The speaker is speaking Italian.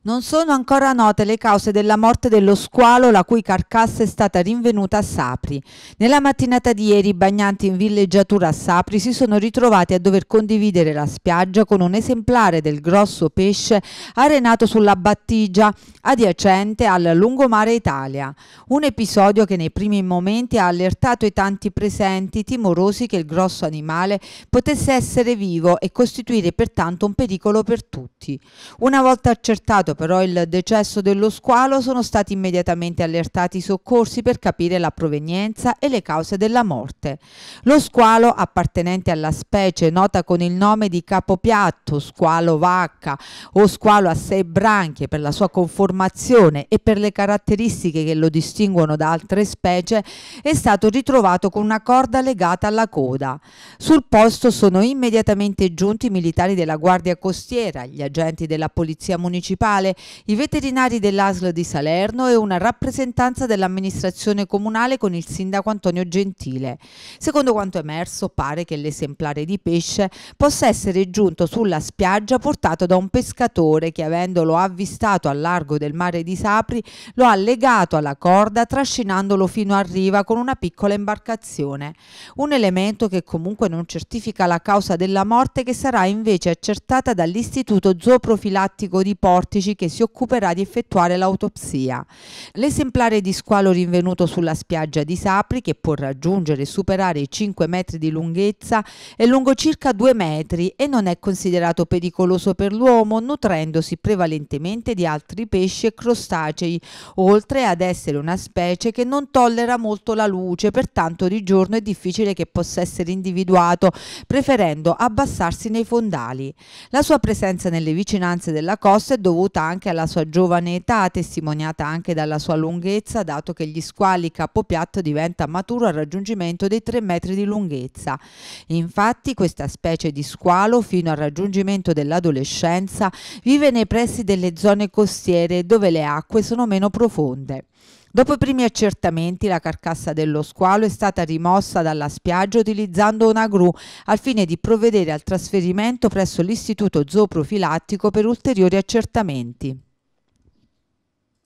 Non sono ancora note le cause della morte dello squalo la cui carcassa è stata rinvenuta a Sapri. Nella mattinata di ieri i bagnanti in villeggiatura a Sapri si sono ritrovati a dover condividere la spiaggia con un esemplare del grosso pesce arenato sulla battigia adiacente al lungomare Italia. Un episodio che nei primi momenti ha allertato i tanti presenti timorosi che il grosso animale potesse essere vivo e costituire pertanto un pericolo per tutti. Una volta accertato verificato però il decesso dello squalo sono stati immediatamente allertati i soccorsi per capire la provenienza e le cause della morte. Lo squalo appartenente alla specie nota con il nome di capopiatto, squalo vacca o squalo a sei branchie per la sua conformazione e per le caratteristiche che lo distinguono da altre specie, è stato ritrovato con una corda legata alla coda. Sul posto sono immediatamente giunti i militari della Guardia Costiera, gli agenti della Polizia Municipale, locale, i veterinari dell'Aslo di Salerno e una rappresentanza dell'amministrazione comunale con il sindaco Antonio Gentile. Secondo quanto emerso, pare che l'esemplare di pesce possa essere giunto sulla spiaggia portato da un pescatore che avendolo avvistato al largo del mare di Sapri lo ha legato alla corda trascinandolo fino a riva con una piccola imbarcazione. Un elemento che comunque non certifica la causa della morte che sarà invece accertata dall'Istituto Zooprofilattico di Portici Biologi che si occuperà di effettuare l'autopsia. L'esemplare di squalo rinvenuto sulla spiaggia di Sapri, che può raggiungere e superare i 5 metri di lunghezza, è lungo circa 2 metri e non è considerato pericoloso per l'uomo, nutrendosi prevalentemente di altri pesci e crostacei, oltre ad essere una specie che non tollera molto la luce, pertanto di giorno è difficile che possa essere individuato, preferendo abbassarsi nei fondali. La sua presenza nelle vicinanze della costa è dovuta dovuta anche alla sua giovane età, testimoniata anche dalla sua lunghezza, dato che gli squali capo piatto diventa maturo al raggiungimento dei 3 metri di lunghezza. Infatti questa specie di squalo, fino al raggiungimento dell'adolescenza, vive nei pressi delle zone costiere dove le acque sono meno profonde. Dopo i primi accertamenti la carcassa dello squalo è stata rimossa dalla spiaggia utilizzando una gru al fine di provvedere al trasferimento presso l'istituto zooprofilattico per ulteriori accertamenti.